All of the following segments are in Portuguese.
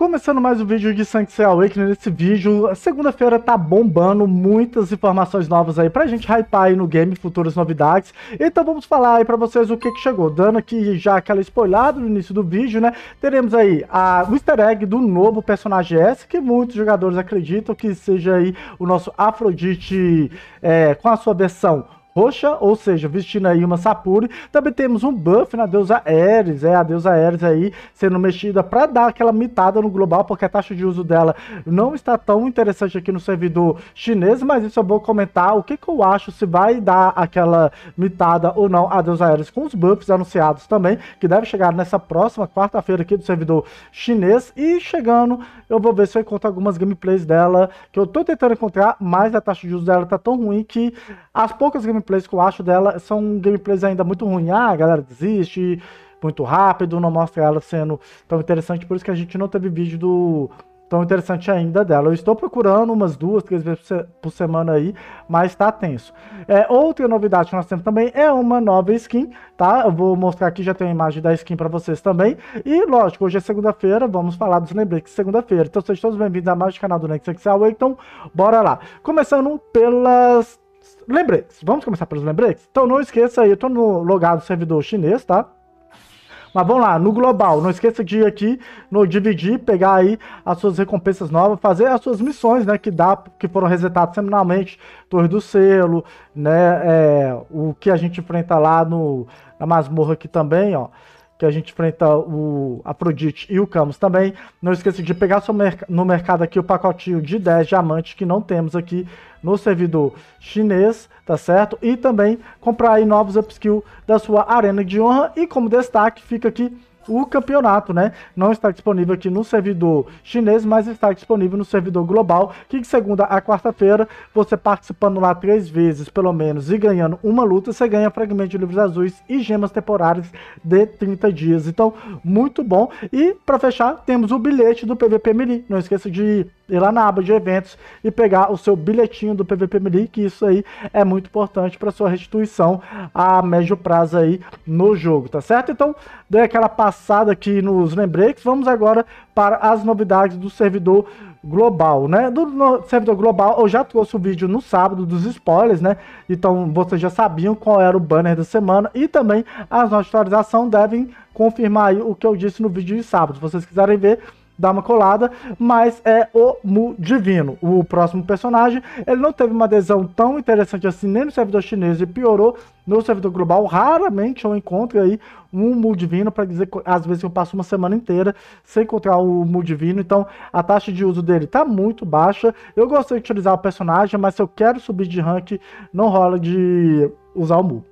Começando mais um vídeo de Sanctuary Awakening, nesse vídeo, segunda-feira tá bombando muitas informações novas aí pra gente hypar aí no game, futuras novidades. Então vamos falar aí pra vocês o que que chegou. Dando aqui já aquela spoilada no início do vídeo, né? Teremos aí a, o easter egg do novo personagem S, que muitos jogadores acreditam que seja aí o nosso Afrodite é, com a sua versão roxa, ou seja, vestindo aí uma Sapuri. Também temos um buff na deusa Ares, é a deusa Ares aí sendo mexida para dar aquela mitada no global, porque a taxa de uso dela não está tão interessante aqui no servidor chinês, mas isso eu é vou comentar o que, que eu acho, se vai dar aquela mitada ou não a deusa Ares com os buffs anunciados também, que deve chegar nessa próxima quarta-feira aqui do servidor chinês. E chegando, eu vou ver se eu encontro algumas gameplays dela, que eu tô tentando encontrar, mas a taxa de uso dela tá tão ruim que as poucas gameplays gameplays que eu acho dela são gameplays ainda muito ruins. Ah, a galera desiste, muito rápido, não mostra ela sendo tão interessante, por isso que a gente não teve vídeo do tão interessante ainda dela. Eu estou procurando umas duas, três vezes por semana aí, mas tá tenso. É, outra novidade que nós temos também é uma nova skin, tá? Eu vou mostrar aqui, já tem a imagem da skin para vocês também. E, lógico, hoje é segunda-feira, vamos falar dos lembretes segunda-feira. Então, sejam todos bem-vindos a mais do canal do Next Então, bora lá. Começando pelas lembretes. Lembretes. Vamos começar pelos lembretes? Então não esqueça aí, eu tô no logado servidor chinês, tá? Mas vamos lá, no global, não esqueça de ir aqui no dividir, pegar aí as suas recompensas novas, fazer as suas missões, né, que dá, que foram resetadas semanalmente, Torre do Selo, né, é, o que a gente enfrenta lá no, na masmorra aqui também, ó que a gente enfrenta o Afrodite e o Camus também. Não esqueça de pegar merc no mercado aqui o pacotinho de 10 diamantes que não temos aqui no servidor chinês, tá certo? E também comprar aí novos upskill da sua arena de honra. E como destaque fica aqui o campeonato, né? Não está disponível aqui no servidor chinês, mas está disponível no servidor global, que de segunda a quarta-feira, você participando lá três vezes, pelo menos, e ganhando uma luta, você ganha fragmento de livros azuis e gemas temporárias de 30 dias. Então, muito bom. E, para fechar, temos o bilhete do PVP Melee. Não esqueça de ir lá na aba de eventos e pegar o seu bilhetinho do PVP Melee, que isso aí é muito importante para sua restituição a médio prazo aí no jogo, tá certo? Então, dê aquela passada passada aqui nos lembretes, vamos agora para as novidades do servidor global, né? Do servidor global, eu já trouxe o vídeo no sábado dos spoilers, né? Então vocês já sabiam qual era o banner da semana e também as de atualização devem confirmar o que eu disse no vídeo de sábado. Se vocês quiserem ver, dá uma colada, mas é o Mu Divino. O próximo personagem, ele não teve uma adesão tão interessante assim nem no servidor chinês e piorou no servidor global. Raramente eu encontro aí um Mu Divino para dizer que às vezes eu passo uma semana inteira sem encontrar o Mu Divino, então a taxa de uso dele tá muito baixa. Eu gostei de utilizar o personagem, mas se eu quero subir de rank, não rola de usar o Mu.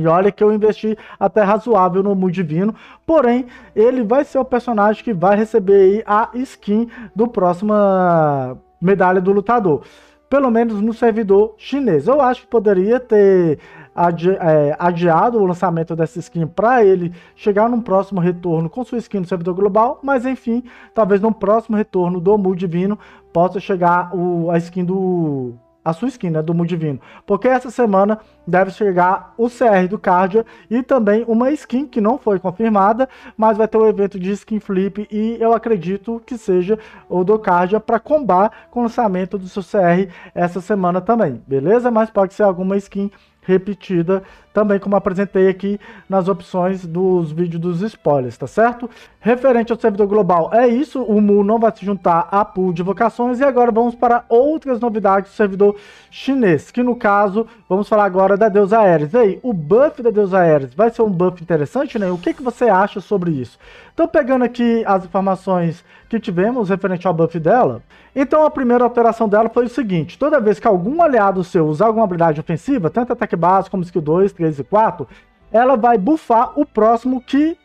E olha que eu investi até razoável no Mu Divino, porém, ele vai ser o personagem que vai receber a skin do próxima medalha do lutador. Pelo menos no servidor chinês. Eu acho que poderia ter adi é, adiado o lançamento dessa skin para ele chegar num próximo retorno com sua skin no servidor global, mas enfim, talvez no próximo retorno do Mu Divino possa chegar o, a skin do a sua skin né, do Mundivino, porque essa semana deve chegar o CR do Cardia e também uma skin que não foi confirmada, mas vai ter o um evento de skin flip e eu acredito que seja o do Cardia para combar com o lançamento do seu CR essa semana também, beleza? Mas pode ser alguma skin repetida também como apresentei aqui nas opções dos vídeos dos spoilers, tá certo? Referente ao servidor global, é isso, o Mu não vai se juntar à pool de vocações e agora vamos para outras novidades do servidor chinês, que no caso, vamos falar agora da Deusa Ares. aí o buff da Deusa Ares vai ser um buff interessante, né? O que, que você acha sobre isso? Então, pegando aqui as informações que tivemos referente ao buff dela, então a primeira alteração dela foi o seguinte, toda vez que algum aliado seu usar alguma habilidade ofensiva, tanto ataque básico como skill 2, 3 e 4, ela vai bufar o próximo que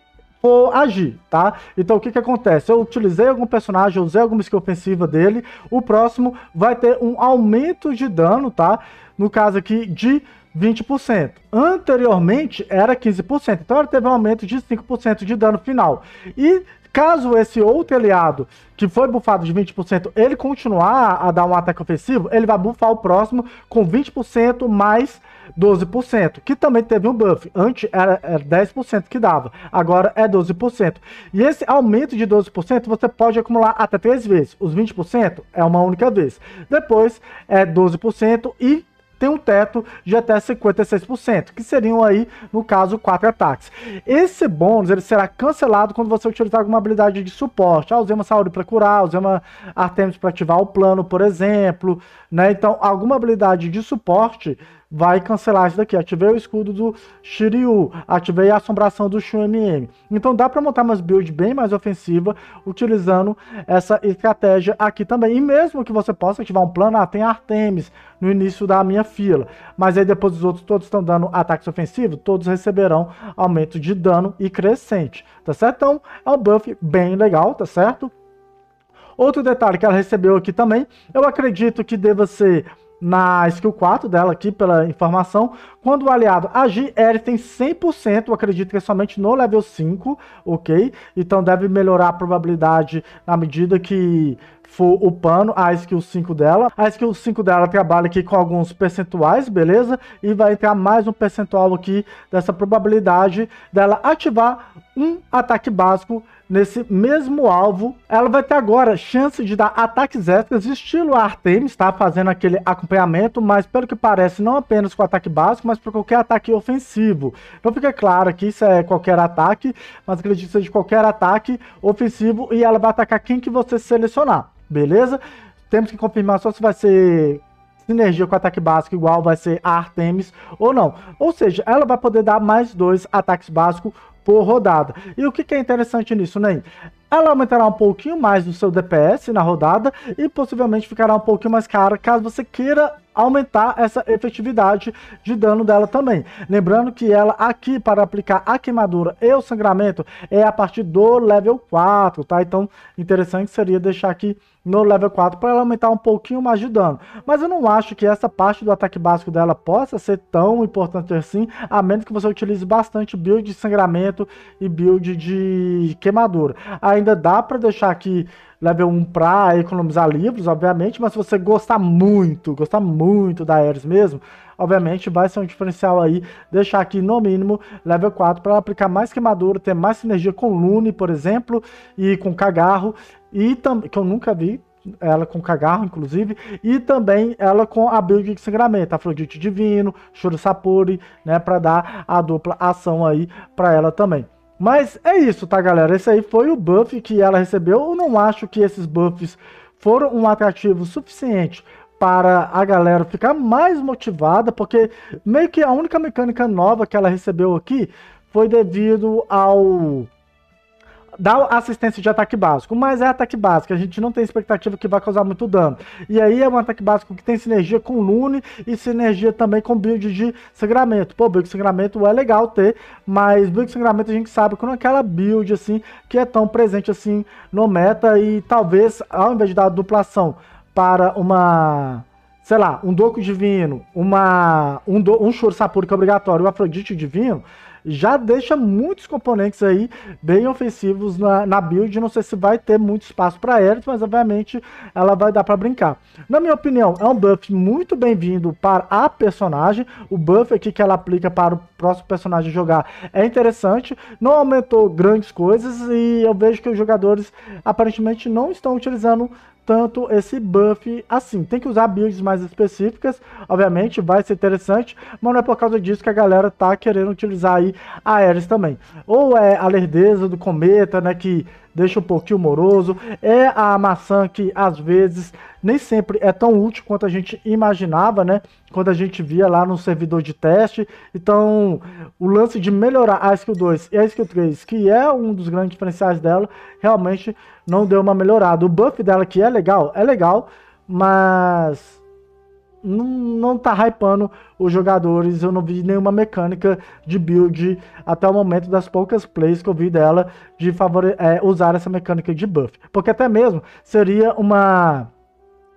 for agir, tá? Então o que que acontece? Eu utilizei algum personagem, usei alguma skill ofensiva dele, o próximo vai ter um aumento de dano, tá? No caso aqui de 20%. Anteriormente era 15%, então ela teve um aumento de 5% de dano final. E caso esse outro aliado que foi bufado de 20%, ele continuar a dar um ataque ofensivo, ele vai bufar o próximo com 20% mais 12%, que também teve um buff. Antes era, era 10% que dava, agora é 12%. E esse aumento de 12% você pode acumular até 3 vezes. Os 20% é uma única vez. Depois é 12% e tem um teto de até 56%, que seriam aí, no caso, quatro ataques. Esse bônus ele será cancelado quando você utilizar alguma habilidade de suporte. Ah, usei uma saúde para curar, usei uma Artemis para ativar o plano, por exemplo. Né? Então, alguma habilidade de suporte vai cancelar isso daqui. Ativei o escudo do Shiryu, ativei a assombração do Shun MM. Então dá para montar umas builds bem mais ofensiva utilizando essa estratégia aqui também. E mesmo que você possa ativar um plano, ah, tem Artemis no início da minha fila, mas aí depois os outros todos estão dando ataques ofensivos, todos receberão aumento de dano e crescente, tá certo? Então é um buff bem legal, tá certo? Outro detalhe que ela recebeu aqui também, eu acredito que deva ser na skill 4 dela aqui, pela informação, quando o aliado agir, ele tem 100%, acredito que é somente no level 5, ok? Então deve melhorar a probabilidade na medida que for upando a skill 5 dela. A skill 5 dela trabalha aqui com alguns percentuais, beleza? E vai entrar mais um percentual aqui dessa probabilidade dela ativar um ataque básico nesse mesmo alvo. Ela vai ter agora chance de dar ataques extras, estilo Artemis, tá? Fazendo aquele acompanhamento, mas pelo que parece, não apenas com ataque básico, mas para qualquer ataque ofensivo. Não fica claro que isso é qualquer ataque, mas acredito que seja qualquer ataque ofensivo e ela vai atacar quem que você selecionar, beleza? Temos que confirmar só se vai ser sinergia com ataque básico igual vai ser a Artemis ou não. Ou seja, ela vai poder dar mais dois ataques básicos por rodada. E o que, que é interessante nisso, Ney? Né? Ela aumentará um pouquinho mais no seu DPS na rodada e possivelmente ficará um pouquinho mais cara caso você queira aumentar essa efetividade de dano dela também. Lembrando que ela aqui para aplicar a queimadura e o sangramento é a partir do level 4, tá? Então, interessante seria deixar aqui no level 4 para ela aumentar um pouquinho mais de dano. Mas eu não acho que essa parte do ataque básico dela possa ser tão importante assim, a menos que você utilize bastante build de sangramento e build de queimadura. Ainda dá para deixar aqui level 1 para economizar livros, obviamente, mas se você gostar muito, gostar muito da Ares mesmo, obviamente vai ser um diferencial aí, deixar aqui no mínimo level 4 para aplicar mais queimadura, ter mais sinergia com Lune, por exemplo, e com Cagarro, e também, que eu nunca vi, ela com cagarro, inclusive, e também ela com a build de sangramento, Afrodite Divino, Shuri Sapuri, né, para dar a dupla ação aí para ela também. Mas é isso, tá, galera? Esse aí foi o buff que ela recebeu. Eu não acho que esses buffs foram um atrativo suficiente para a galera ficar mais motivada, porque meio que a única mecânica nova que ela recebeu aqui foi devido ao dá assistência de ataque básico, mas é ataque básico, a gente não tem expectativa que vai causar muito dano. E aí é um ataque básico que tem sinergia com Lune e sinergia também com build de sangramento. Pô, build de sangramento é legal ter, mas build de sangramento a gente sabe que não é aquela build assim que é tão presente assim no meta e talvez ao invés de dar duplação para uma sei lá, um doco divino, uma um do, um choro sapuri que é obrigatório, o um afrodite divino, já deixa muitos componentes aí bem ofensivos na, na build. Não sei se vai ter muito espaço para Aerith, mas obviamente ela vai dar para brincar. Na minha opinião, é um buff muito bem-vindo para a personagem. O buff aqui que ela aplica para o próximo personagem jogar é interessante. Não aumentou grandes coisas e eu vejo que os jogadores aparentemente não estão utilizando tanto esse buff assim. Tem que usar builds mais específicas, obviamente, vai ser interessante, mas não é por causa disso que a galera tá querendo utilizar aí a Ares também. Ou é a lerdeza do cometa, né, que deixa um pouquinho moroso. É a maçã que às vezes nem sempre é tão útil quanto a gente imaginava, né? Quando a gente via lá no servidor de teste. Então, o lance de melhorar a Skill 2 e a Skill 3, que é um dos grandes diferenciais dela, realmente não deu uma melhorada. O buff dela que é legal, é legal, mas não, não tá hypando os jogadores. Eu não vi nenhuma mecânica de build até o momento das poucas plays que eu vi dela de favore, é, usar essa mecânica de buff. Porque até mesmo seria uma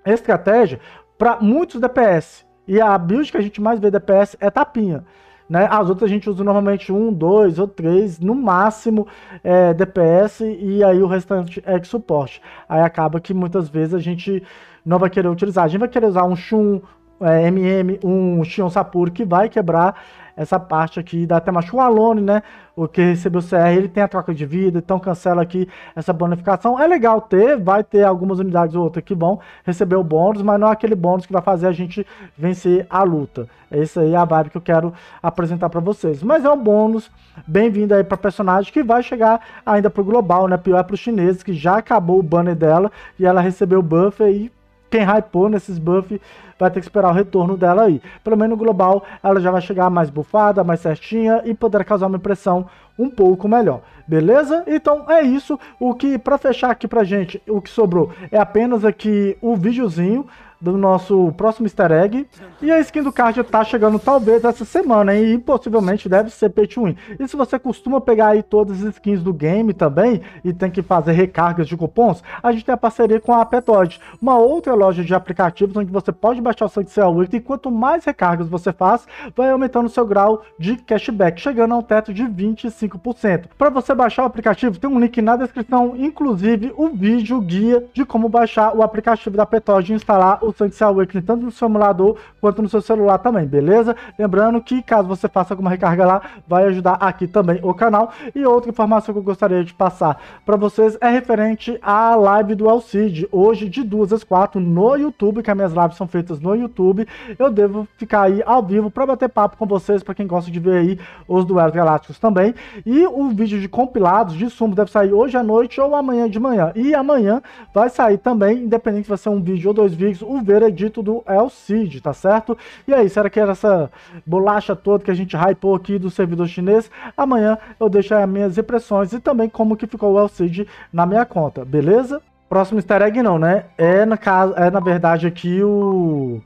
estratégia para muitos DPS. E a build que a gente mais vê DPS é tapinha. Né? As outras a gente usa normalmente um, dois ou três, no máximo é, DPS, e aí o restante é de suporte. Aí acaba que muitas vezes a gente não vai querer utilizar. A gente vai querer usar um Shun, é, MM, um Shion Sapuri que vai quebrar essa parte aqui da Temachu Alone, né? O que recebeu o CR, ele tem a troca de vida, então cancela aqui essa bonificação. É legal ter, vai ter algumas unidades ou outras que vão receber o bônus, mas não é aquele bônus que vai fazer a gente vencer a luta. É isso aí a vibe que eu quero apresentar para vocês. Mas é um bônus bem-vindo aí para personagem que vai chegar ainda pro global, né? Pior é os chineses que já acabou o banner dela e ela recebeu o buff aí quem hypou nesses buff vai ter que esperar o retorno dela aí. Pelo menos no global, ela já vai chegar mais bufada, mais certinha e poderá causar uma impressão um pouco melhor. Beleza? Então é isso. O que, para fechar aqui pra gente, o que sobrou é apenas aqui o um videozinho do nosso próximo easter egg. E a skin do card tá chegando talvez essa semana, hein? E possivelmente deve ser pay to win. E se você costuma pegar aí todas as skins do game também e tem que fazer recargas de cupons, a gente tem a parceria com a Petoid, uma outra loja de aplicativos onde você pode baixar o Sanxel Weekly e quanto mais recargas você faz, vai aumentando o seu grau de cashback, chegando a um teto de 25%. Para você baixar o aplicativo, tem um link na descrição, inclusive o vídeo guia de como baixar o aplicativo da Petoid e instalar o potencial Wakeling tanto no simulador quanto no seu celular também, beleza? Lembrando que caso você faça alguma recarga lá, vai ajudar aqui também o canal. E outra informação que eu gostaria de passar para vocês é referente à live do Alcide, hoje de 2 às 4 no YouTube, que as minhas lives são feitas no YouTube. Eu devo ficar aí ao vivo para bater papo com vocês, para quem gosta de ver aí os duelos galácticos também. E o vídeo de compilados de sumo deve sair hoje à noite ou amanhã de manhã. E amanhã vai sair também, independente se vai ser um vídeo ou dois vídeos, o o veredito do El Cid, tá certo? E aí, será que era essa bolacha toda que a gente hypou aqui do servidor chinês? Amanhã eu deixo as minhas impressões e também como que ficou o El Cid na minha conta, beleza? Próximo easter egg não, né? É na, casa, é, na verdade aqui o...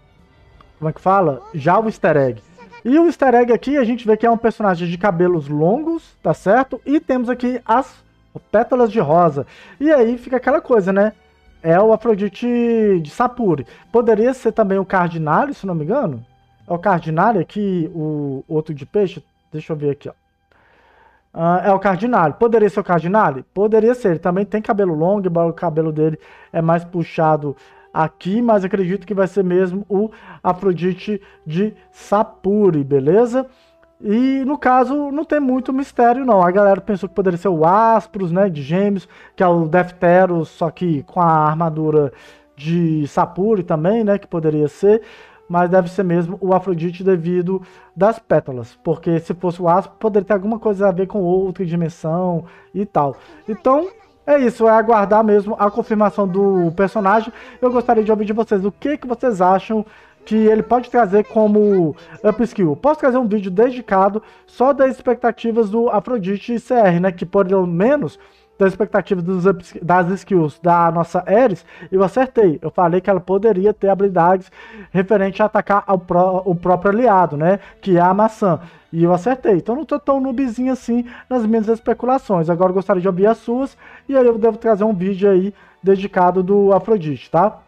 Como é que fala? Já o easter egg. E o easter egg aqui, a gente vê que é um personagem de cabelos longos, tá certo? E temos aqui as pétalas de rosa. E aí fica aquela coisa, né? É o Afrodite de Sapuri. Poderia ser também o Cardinale, se não me engano? É o Cardinale aqui, o outro de peixe? Deixa eu ver aqui, ó. Uh, é o Cardinale. Poderia ser o Cardinale? Poderia ser. Ele também tem cabelo longo, embora o cabelo dele é mais puxado aqui, mas acredito que vai ser mesmo o Afrodite de Sapuri, beleza? E no caso, não tem muito mistério, não. A galera pensou que poderia ser o Aspros, né? De Gêmeos, que é o Defteros, só que com a armadura de Sapuri também, né? Que poderia ser. Mas deve ser mesmo o Afrodite devido das pétalas. Porque se fosse o Aspro, poderia ter alguma coisa a ver com outra dimensão e tal. Então, é isso, é aguardar mesmo a confirmação do personagem. Eu gostaria de ouvir de vocês o que, que vocês acham que ele pode trazer como upskill. Posso trazer um vídeo dedicado só das expectativas do Afrodite e CR, né? Que pelo menos das expectativas dos ups, das skills da nossa Ares, eu acertei. Eu falei que ela poderia ter habilidades referente a atacar ao pró, o próprio aliado, né? Que é a maçã. E eu acertei. Então não tô tão noobzinho assim nas minhas especulações. Agora gostaria de ouvir as suas. E aí eu devo trazer um vídeo aí dedicado do Afrodite, tá?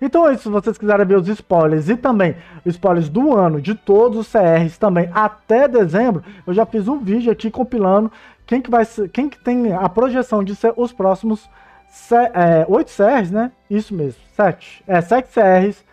Então é isso, se vocês quiserem ver os spoilers e também spoilers do ano, de todos os CRs também, até dezembro, eu já fiz um vídeo aqui compilando quem que, vai ser, quem que tem a projeção de ser os próximos é, 8 CRs, né? Isso mesmo, 7. É, 7 CRs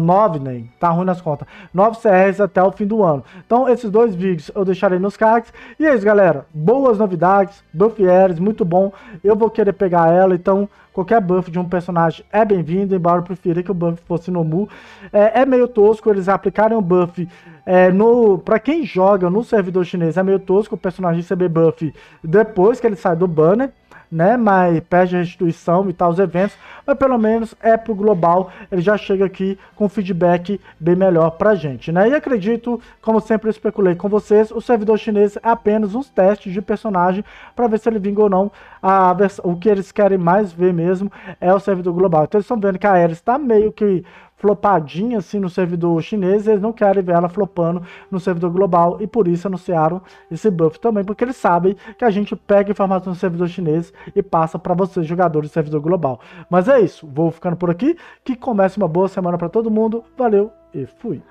9, né? Tá ruim nas contas. 9 CRs até o fim do ano. Então, esses dois vídeos eu deixarei nos cards. E é isso, galera. Boas novidades. Buff Ares, muito bom. Eu vou querer pegar ela, então qualquer buff de um personagem é bem-vindo, embora eu prefira que o buff fosse no Mu. É, é meio tosco eles aplicarem o buff é, no para quem joga no servidor chinês, é meio tosco o personagem receber buff depois que ele sai do banner né? Mas perde a restituição e tal, os eventos, mas pelo menos é pro global, ele já chega aqui com feedback bem melhor pra gente, né? E acredito, como sempre especulei com vocês, o servidor chinês é apenas uns testes de personagem para ver se ele vinga ou não. A o que eles querem mais ver mesmo é o servidor global. Então eles estão vendo que a Ares está meio que flopadinha assim no servidor chinês, eles não querem ver ela flopando no servidor global e por isso anunciaram esse buff também, porque eles sabem que a gente pega informação no servidor chinês e passa para vocês, jogadores do servidor global. Mas é isso, vou ficando por aqui, que comece uma boa semana para todo mundo, valeu e fui!